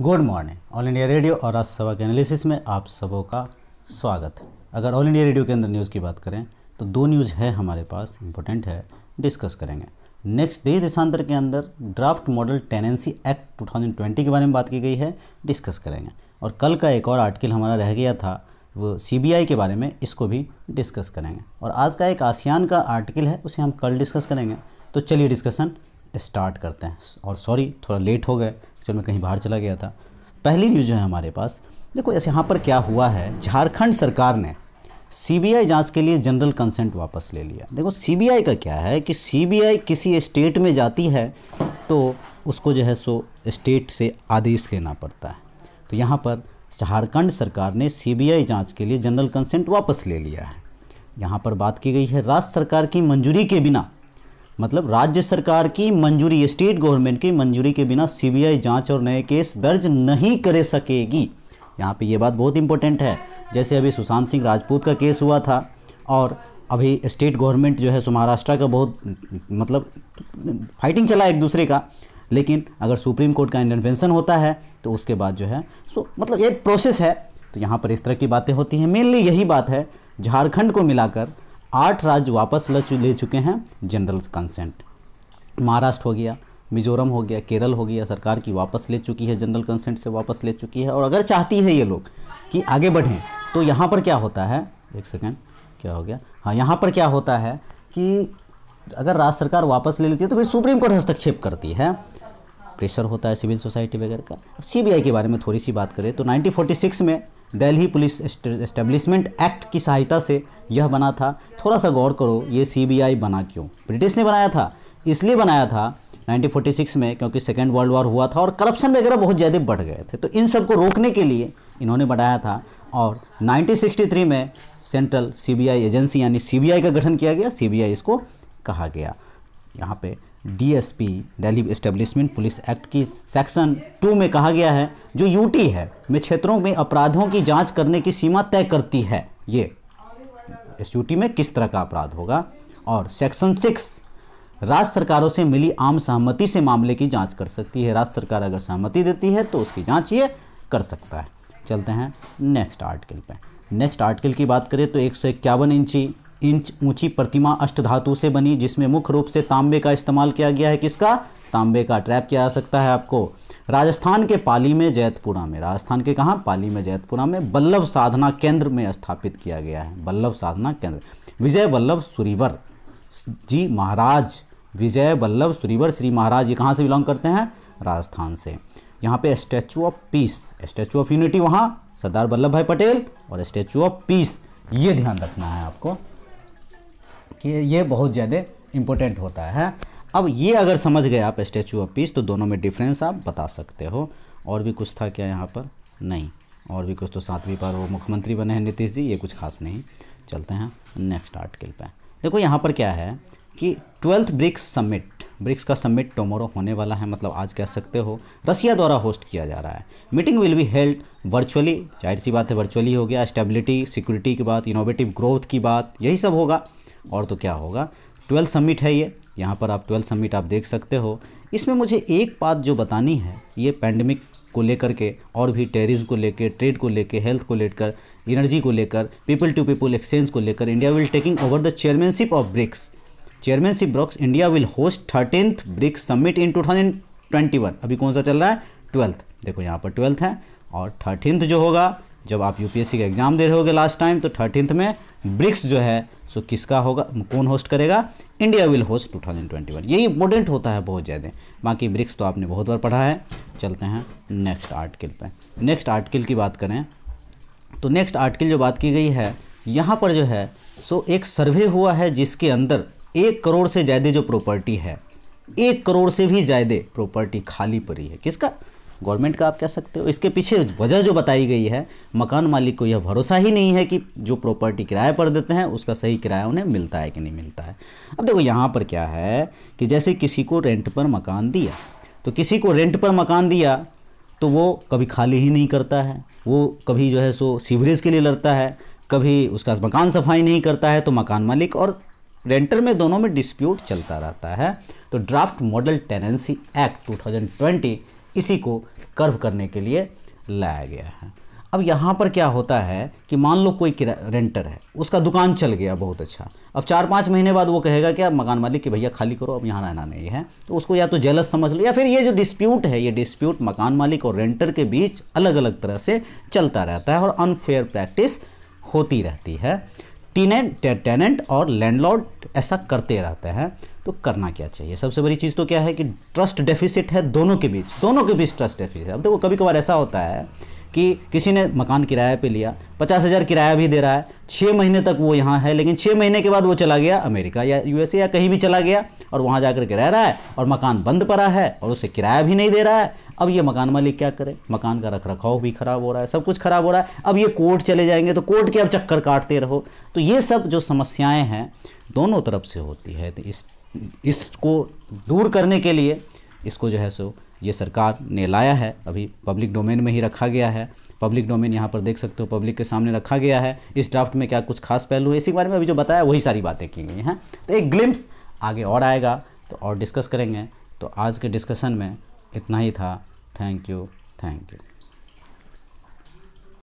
good morning all India radio और आज सभा के एनालिसिस में आप सबों का स्वागत है अगर ऑल इंडिया रेडियो के अंदर न्यूज़ की बात करें तो दो न्यूज़ है हमारे पास इंपॉर्टेंट है डिस्कस करेंगे नेक्स्ट देश देशांतर के अंदर ड्राफ्ट मॉडल टेनेंसी एक्ट 2020 के बारे में बात की गई है डिस्कस करेंगे और कल का एक और आर्टिकल हमारा रह गया था वो सी के बारे में इसको भी डिस्कस करेंगे और आज का एक आसियान का आर्टिकल है उसे हम कल डिस्कस करेंगे तो चलिए डिस्कसन स्टार्ट करते हैं और सॉरी थोड़ा लेट हो गए एक्चुअल में कहीं बाहर चला गया था पहली न्यूज़ जो है हमारे पास देखो ऐसे यहाँ पर क्या हुआ है झारखंड सरकार ने सीबीआई जांच के लिए जनरल कंसेंट वापस ले लिया देखो सीबीआई का क्या है कि सीबीआई किसी स्टेट में जाती है तो उसको जो है सो स्टेट से आदेश लेना पड़ता है तो यहाँ पर झारखंड सरकार ने सीबीआई जांच के लिए जनरल कंसेंट वापस ले लिया है यहाँ पर बात की गई है राज्य सरकार की मंजूरी के बिना मतलब राज्य सरकार की मंजूरी स्टेट गवर्नमेंट की मंजूरी के बिना सीबीआई जांच और नए केस दर्ज नहीं कर सकेगी यहाँ पे ये बात बहुत इंपॉर्टेंट है जैसे अभी सुशांत सिंह राजपूत का केस हुआ था और अभी स्टेट गवर्नमेंट जो है महाराष्ट्र का बहुत मतलब फाइटिंग चला एक दूसरे का लेकिन अगर सुप्रीम कोर्ट का इंटरवेंशन होता है तो उसके बाद जो है सो मतलब एक प्रोसेस है तो यहाँ पर इस तरह की बातें होती हैं मेनली यही बात है झारखंड को मिलाकर आठ राज्य वापस ले चुके हैं जनरल कंसेंट महाराष्ट्र हो गया मिजोरम हो गया केरल हो गया सरकार की वापस ले चुकी है जनरल कंसेंट से वापस ले चुकी है और अगर चाहती है ये लोग कि आगे बढ़ें तो यहाँ पर क्या होता है एक सेकेंड क्या हो गया हाँ यहाँ पर क्या होता है कि अगर राज्य सरकार वापस ले लेती है तो फिर सुप्रीम कोर्ट हस्तक्षेप करती है प्रेशर होता है सिविल सोसाइटी वगैरह का सीबीआई के बारे में थोड़ी सी बात करें तो 1946 में दिल्ली पुलिस एस्टेब्लिशमेंट एक्ट की सहायता से यह बना था थोड़ा सा गौर करो ये सीबीआई बना क्यों ब्रिटिश ने बनाया था इसलिए बनाया था 1946 में क्योंकि सेकेंड वर्ल्ड वॉर हुआ था और करप्शन वगैरह बहुत ज़्यादा बढ़ गए थे तो इन सब को रोकने के लिए इन्होंने बनाया था और 1963 में सेंट्रल सीबीआई एजेंसी यानी सीबीआई का गठन किया गया सीबीआई इसको कहा गया यहाँ पे DSP Delhi establishment police act की सेक्शन टू में कहा गया है जो यूटी है में क्षेत्रों में अपराधों की जांच करने की सीमा तय करती है ये इस यूटी में किस तरह का अपराध होगा और सेक्शन सिक्स राज्य सरकारों से मिली आम सहमति से मामले की जांच कर सकती है राज्य सरकार अगर सहमति देती है तो उसकी जाँच ये कर सकता है चलते हैं नेक्स्ट आर्टिकल पर नेक्स्ट आर्टिकल की बात करें तो एक सौ इक्यावन इंची इंच ऊंची प्रतिमा अष्ट धातु से बनी जिसमें मुख्य रूप से तांबे का इस्तेमाल किया गया है किसका तांबे का ट्रैप किया जा सकता है आपको राजस्थान के पाली में जैतपुरा में राजस्थान के कहाँ पाली में जैतपुरा में बल्लभ साधना केंद्र में स्थापित किया गया है बल्लभ साधना केंद्र विजय वल्लभ सुरीवर जी महाराज विजय वल्लभ सुरीवर श्री महाराज ये कहाँ से बिलोंग करते हैं राजस्थान से यहाँ पे statue of peace statue of unity वहाँ सरदार वल्लभ भाई पटेल और स्टैचू ऑफ पीस ये ध्यान रखना है आपको कि ये बहुत ज़्यादा इम्पोर्टेंट होता है अब ये अगर समझ गए आप स्टैचू ऑफ पीस तो दोनों में डिफरेंस आप बता सकते हो और भी कुछ था क्या यहाँ पर नहीं और भी कुछ तो सातवीं पर वो मुख्यमंत्री बने हैं नीतीश जी ये कुछ खास नहीं चलते हैं नेक्स्ट आर्टिकल पर देखो यहाँ पर क्या है कि ट्वेल्थ ब्रिक्स समिट ब्रिक्स का समिट टोमोरो होने वाला है मतलब आज कह सकते हो रसिया द्वारा होस्ट किया जा रहा है meeting will be held virtually जाहिर सी बात है वर्चुअली हो गया स्टेबिलिटी सिक्योरिटी की बात इनोवेटिव ग्रोथ की बात यही सब होगा और तो क्या होगा ट्वेल्थ समिट है ये यहाँ पर आप ट्वेल्थ समिट आप देख सकते हो इसमें मुझे एक बात जो बतानी है ये पैंडमिक को लेकर के और भी टेरिज को लेकर ट्रेड को लेकर हेल्थ को लेकर एनर्जी को लेकर पीपल टू पीपल एक्सचेंज को लेकर India will taking over the chairmanship of BRICS chairmanship BRICS India will host thirteenth BRICS summit in 2021 अभी कौन सा चल रहा है ट्वेल्थ देखो यहाँ पर ट्वेल्थ है और थर्टीनथ जो होगा जब आप यूपीएससी का एग्ज़ाम दे रहे होगे लास्ट टाइम तो थर्टीनथ में ब्रिक्स जो है सो so, किसका होगा कौन होस्ट करेगा इंडिया विल होस्ट 2021 यही इम्पोर्टेंट होता है बहुत ज़्यादा बाकी ब्रिक्स तो आपने बहुत बार पढ़ा है चलते हैं नेक्स्ट आर्टिकल पे नेक्स्ट आर्टिकल की बात करें तो नेक्स्ट आर्टिकल जो बात की गई है यहाँ पर जो है सो एक सर्वे हुआ है जिसके अंदर एक करोड़ से ज़्यादा जो प्रॉपर्टी है एक करोड़ से भी ज़्यादा प्रॉपर्टी खाली पड़ी है किसका गवर्नमेंट का आप कह सकते हो इसके पीछे वजह जो बताई गई है मकान मालिक को यह भरोसा ही नहीं है कि जो प्रॉपर्टी किराए पर देते हैं उसका सही किराया उन्हें मिलता है कि नहीं मिलता है अब देखो यहाँ पर क्या है कि जैसे किसी को रेंट पर मकान दिया तो किसी को रेंट पर मकान दिया तो वो कभी खाली ही नहीं करता है वो कभी जो है सो सीवरेज के लिए लड़ता है कभी उसका मकान सफाई नहीं करता है तो मकान मालिक और रेंटर में दोनों में डिस्प्यूट चलता रहता है तो ड्राफ्ट मॉडल टेनेंसी एक्ट 2020 इसी को कर्व करने के लिए लाया गया है अब यहाँ पर क्या होता है कि मान लो कोई रेंटर है उसका दुकान चल गया बहुत अच्छा अब चार पाँच महीने बाद वो कहेगा कि अब मकान मालिक कि भैया खाली करो अब यहाँ रहना नहीं है तो उसको या तो जेलस समझ लो या फिर ये जो डिस्प्यूट है ये डिस्प्यूट मकान मालिक और रेंटर के बीच अलग अलग तरह से चलता रहता है और अनफेयर प्रैक्टिस होती रहती है टीनेंट टेनेंट और लैंडलॉर्ड ऐसा करते रहते हैं तो करना क्या चाहिए सबसे बड़ी चीज़ तो क्या है कि ट्रस्ट डेफिसिट है दोनों के बीच दोनों के बीच ट्रस्ट डेफिसिट अब देखो तो कभी कभार ऐसा होता है कि किसी ने मकान किराए पे लिया पचास हज़ार किराया भी दे रहा है छः महीने तक वो यहाँ है लेकिन छः महीने के बाद वो चला गया अमेरिका या यूएसए या कहीं भी चला गया और वहाँ जा के रह रहा है और मकान बंद पड़ा है और उसे किराया भी नहीं दे रहा है अब ये मकान मालिक क्या करे मकान का रख रखाव भी खराब हो रहा है सब कुछ खराब हो रहा है अब ये कोर्ट चले जाएंगे तो कोर्ट के अब चक्कर काटते रहो तो ये सब जो समस्याएँ हैं दोनों तरफ से होती है तो इस इसको दूर करने के लिए इसको जो है सो ये सरकार ने लाया है अभी पब्लिक डोमेन में ही रखा गया है पब्लिक डोमेन यहाँ पर देख सकते हो पब्लिक के सामने रखा गया है इस ड्राफ्ट में क्या कुछ खास पहलू है इसी बारे में अभी जो बताया वही सारी बातें की गई हैं तो एक ग्लिम्स आगे और आएगा तो और डिस्कस करेंगे तो आज के डिस्कशन में इतना ही था थैंक यू थैंक यू